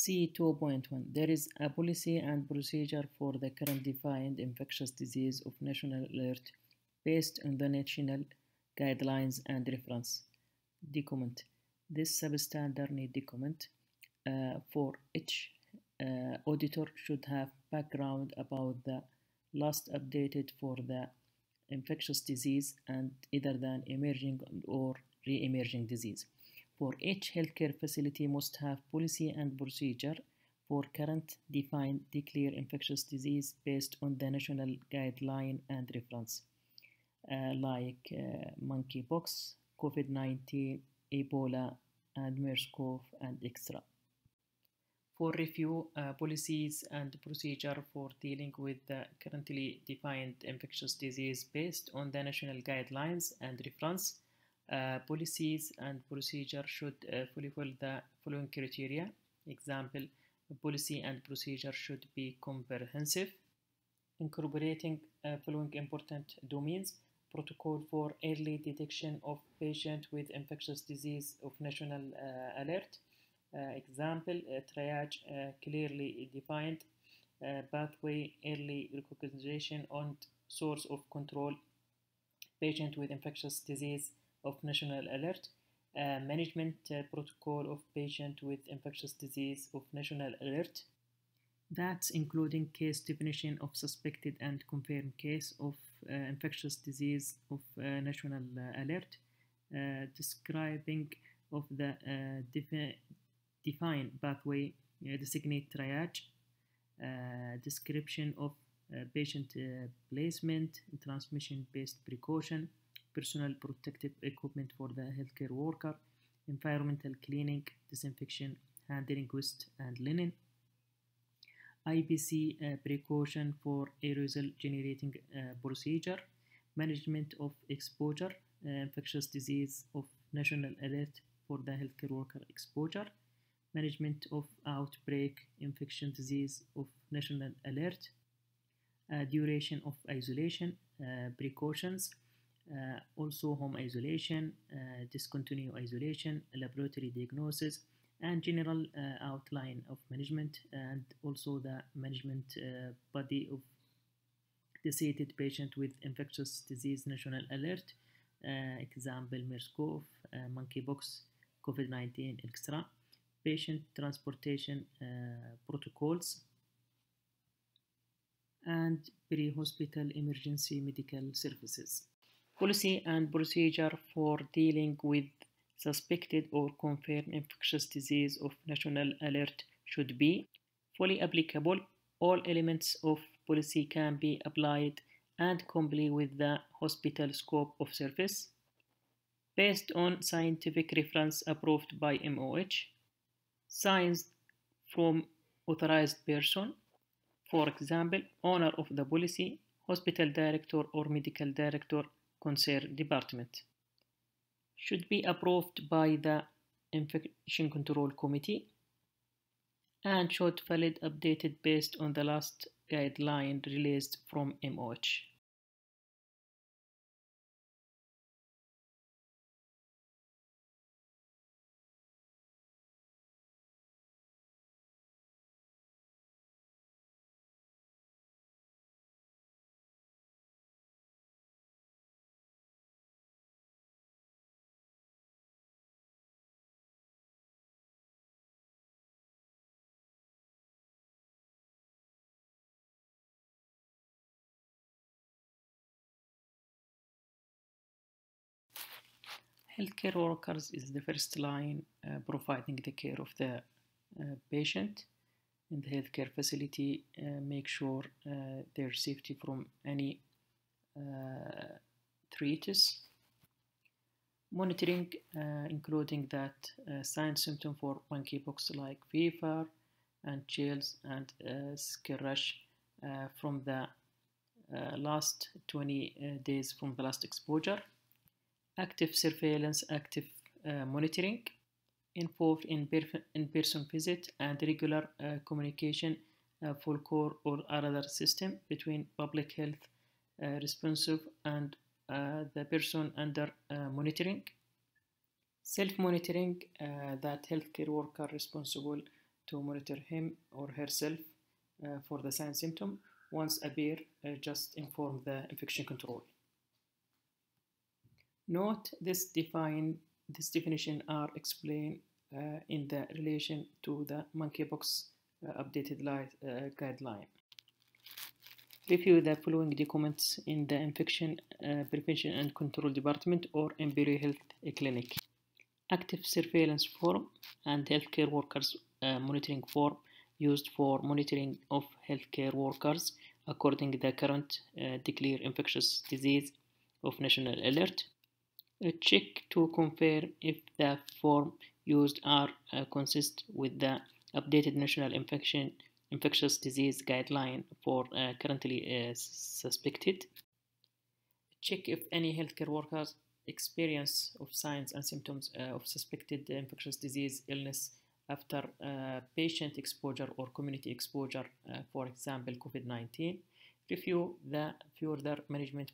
C2.1 There is a policy and procedure for the current defined infectious disease of national alert based on the national guidelines and reference. Document This substandard document uh, for each uh, auditor should have background about the last updated for the infectious disease and either than emerging or re-emerging disease. For each healthcare facility must have policy and procedure for current defined declare infectious disease based on the national guideline and reference, uh, like uh, monkeypox, COVID-19, Ebola, and MERS-CoV, and extra. For review uh, policies and procedure for dealing with the currently defined infectious disease based on the national guidelines and reference, uh, policies and procedure should uh, fulfill the following criteria. Example, policy and procedure should be comprehensive, incorporating uh, following important domains, protocol for early detection of patient with infectious disease of national uh, alert. Uh, example, triage clearly defined, pathway early recognition and source of control, patient with infectious disease of national alert uh, management uh, protocol of patient with infectious disease of national alert that's including case definition of suspected and confirmed case of uh, infectious disease of uh, national uh, alert uh, describing of the defi define pathway designate triage description of patient placement transmission based precaution personal protective equipment for the healthcare worker, environmental cleaning, disinfection, handling waste and linen, IPC uh, precaution for aerosol generating uh, procedure, management of exposure, uh, infectious disease of national alert for the healthcare worker exposure, management of outbreak infection disease of national alert, uh, duration of isolation, uh, precautions, uh, also home isolation, uh, discontinue isolation, laboratory diagnosis, and general uh, outline of management, and also the management uh, body of deceased patient with infectious disease national alert, uh, example MERS-CoV, uh, monkeypox, COVID-19, etc. Patient transportation protocols, and pre-hospital emergency medical services policy and procedure for dealing with suspected or confirmed infectious disease of national alert should be fully applicable. All elements of policy can be applied and comply with the hospital scope of service based on scientific reference approved by MOH, signs from authorized person, for example, owner of the policy, hospital director or medical director Concern department should be approved by the Infection Control Committee and should valid updated based on the last guideline released from MOH. Healthcare workers is the first line uh, providing the care of the uh, patient in the healthcare facility. Uh, make sure uh, their safety from any uh, threats. Monitoring, uh, including that signs symptom for monkeypox like fever and chills and uh, rash from the last 20 days from the last exposure active surveillance, active uh, monitoring involved in in-person visit and regular uh, communication uh, core or other system between public health uh, responsive and uh, the person under uh, monitoring. Self-monitoring that healthcare worker responsible to monitor him or herself for the sign symptom once appear, just inform the infection control. Note this define this definition are explained uh, in the relation to the monkeypox uh, updated light, uh, guideline. Review the following documents in the Infection uh, Prevention and Control Department or Embryo Health Clinic. Active surveillance form and healthcare workers uh, monitoring form used for monitoring of healthcare workers according to the current uh, declared infectious disease of national alert check to confirm if the form used are uh, consist with the updated national infection infectious disease guideline for uh, currently uh, suspected check if any healthcare workers experience of signs and symptoms uh, of suspected infectious disease illness after uh, patient exposure or community exposure uh, for example covid-19 review the further management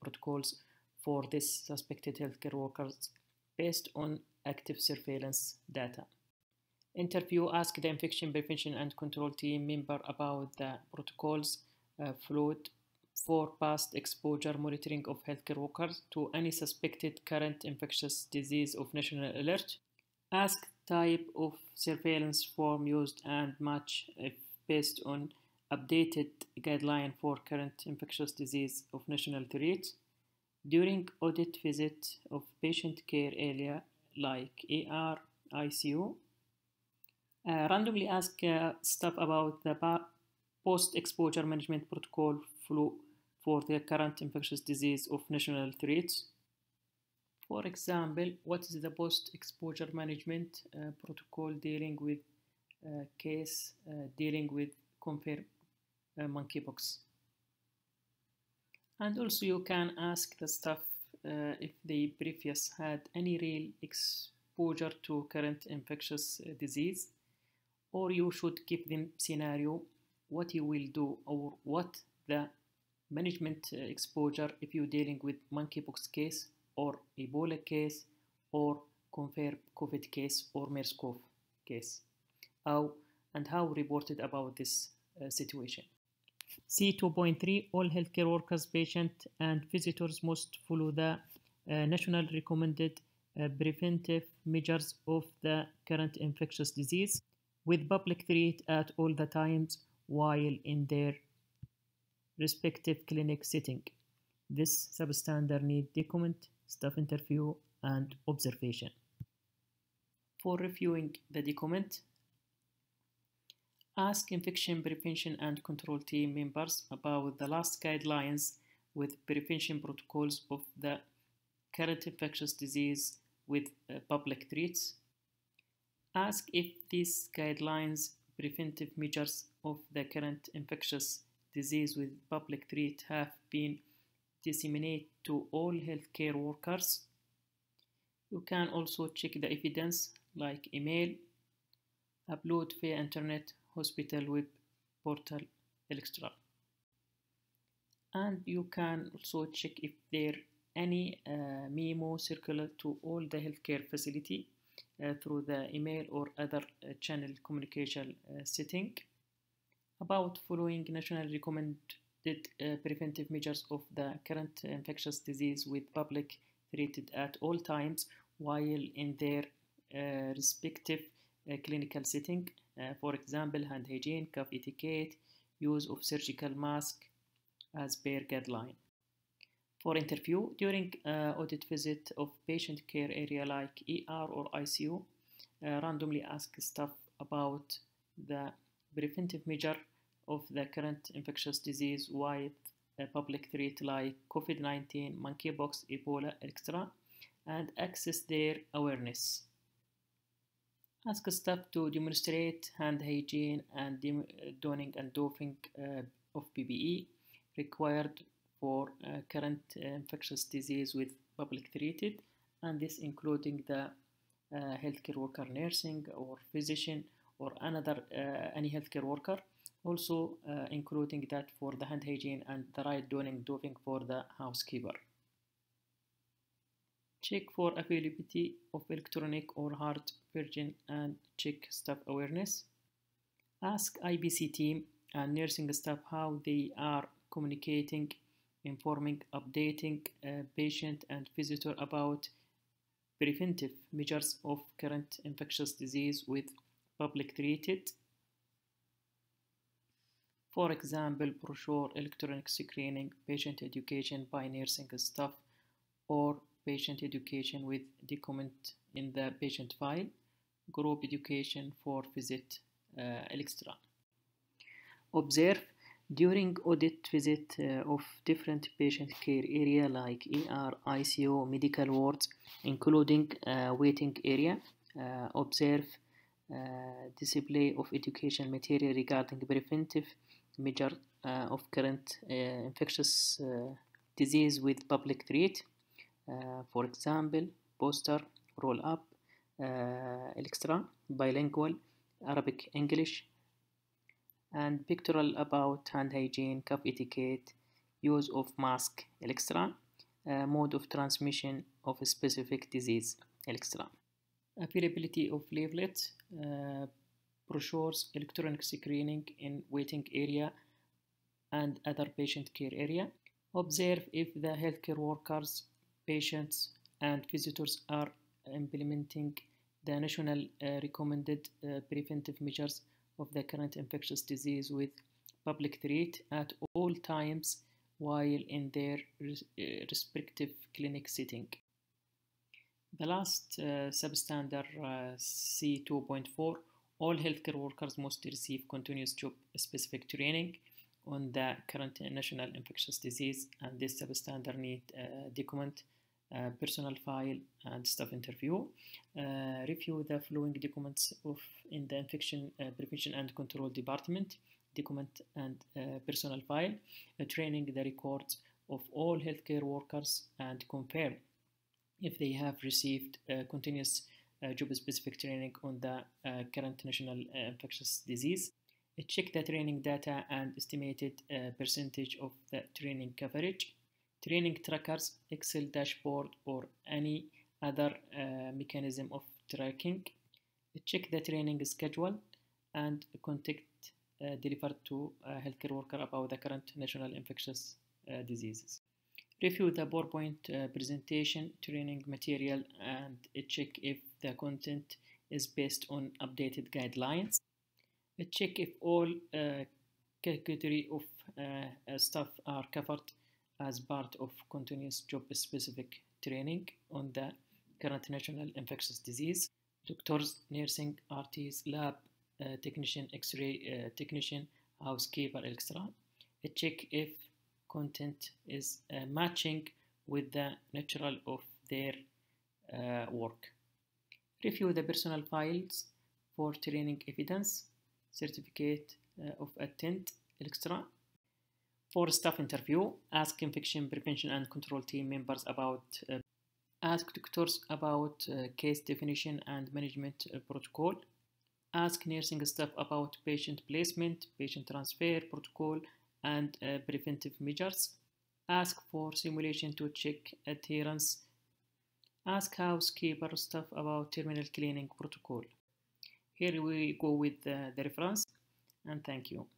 protocols for these suspected healthcare workers based on active surveillance data. Interview asked the infection prevention and control team member about the protocols uh, followed for past exposure monitoring of healthcare workers to any suspected current infectious disease of national alert. Ask type of surveillance form used and match if based on updated guideline for current infectious disease of national threat. During audit visits of patient care area like AR, ICU, uh, randomly ask uh, staff about the post-exposure management protocol flu for the current infectious disease of national threats. For example, what is the post-exposure management uh, protocol dealing with uh, case uh, dealing with confirmed uh, monkeypox? and also you can ask the staff uh, if they previous had any real exposure to current infectious uh, disease or you should give them scenario what you will do or what the management uh, exposure if you're dealing with monkeypox case or Ebola case or confirmed COVID case or MERS-CoV case how and how reported about this uh, situation. C2.3 all healthcare workers, patients and visitors must follow the uh, national recommended uh, preventive measures of the current infectious disease with public threat at all the times while in their respective clinic setting. This substandard need document, staff interview and observation. For reviewing the document, ask infection prevention and control team members about the last guidelines with prevention protocols of the current infectious disease with uh, public treats. Ask if these guidelines, preventive measures of the current infectious disease with public treat have been disseminated to all healthcare workers. You can also check the evidence like email, upload via internet hospital web portal extra and you can also check if there any uh, memo circular to all the healthcare facility uh, through the email or other uh, channel communication uh, setting about following national recommended uh, preventive measures of the current infectious disease with public treated at all times while in their uh, respective clinical setting uh, for example, hand hygiene, cuff etiquette, use of surgical mask as per guideline. For interview, during uh, audit visit of patient care area like ER or ICU, uh, randomly ask staff about the preventive measure of the current infectious disease wide uh, public threat like COVID-19, monkeypox, Ebola, etc. and access their awareness. Ask staff to demonstrate hand hygiene and uh, donning and doffing uh, of PPE required for uh, current uh, infectious disease with public treated, and this including the uh, healthcare worker, nursing or physician, or another uh, any healthcare worker. Also including that for the hand hygiene and the right donning doffing for the housekeeper. Check for availability of electronic or hard virgin and check staff awareness. Ask IBC team and nursing staff how they are communicating, informing, updating uh, patient and visitor about preventive measures of current infectious disease with public treated. For example, brochure, electronic screening, patient education by nursing staff, or patient education with document in the patient file, group education for visit uh, extra. Observe during audit visit uh, of different patient care area like ER, ICO, medical wards, including uh, waiting area, uh, observe uh, display of education material regarding preventive measure uh, of current uh, infectious disease with public treat, uh, for example poster roll up uh, extra bilingual arabic english and pictorial about hand hygiene cup etiquette use of mask extra uh, mode of transmission of a specific disease extra availability of leaflets uh, brochures electronic screening in waiting area and other patient care area observe if the healthcare workers patients and visitors are implementing the national uh, recommended uh, preventive measures of the current infectious disease with public threat at all times while in their res uh, respective clinic setting. The last uh, substandard uh, C2.4 all healthcare workers must receive continuous job specific training on the current national infectious disease and this substandard need uh, document uh, personal file and staff interview. Uh, review the following documents of in the infection uh, prevention and control department, document and uh, personal file, uh, training the records of all healthcare workers and compare if they have received continuous job-specific training on the current national infectious disease check the training data and estimated uh, percentage of the training coverage, training trackers, Excel dashboard, or any other uh, mechanism of tracking, check the training schedule, and contact uh, delivered to a healthcare worker about the current national infectious uh, diseases. Review the PowerPoint uh, presentation, training material, and check if the content is based on updated guidelines. Uh, check if all uh, category of uh, staff are covered as part of continuous job specific training on the current national infectious disease doctors nursing RTs lab uh, technician x-ray uh, technician housekeeper etc check if content is uh, matching with the natural of their work review the personal files for training evidence certificate uh, of attend, etc. For staff interview, ask infection prevention and control team members about uh, ask doctors about uh, case definition and management uh, protocol. Ask nursing staff about patient placement, patient transfer protocol, and uh, preventive measures. Ask for simulation to check adherence. Ask housekeeper staff about terminal cleaning protocol. Here we go with uh, the reference and thank you.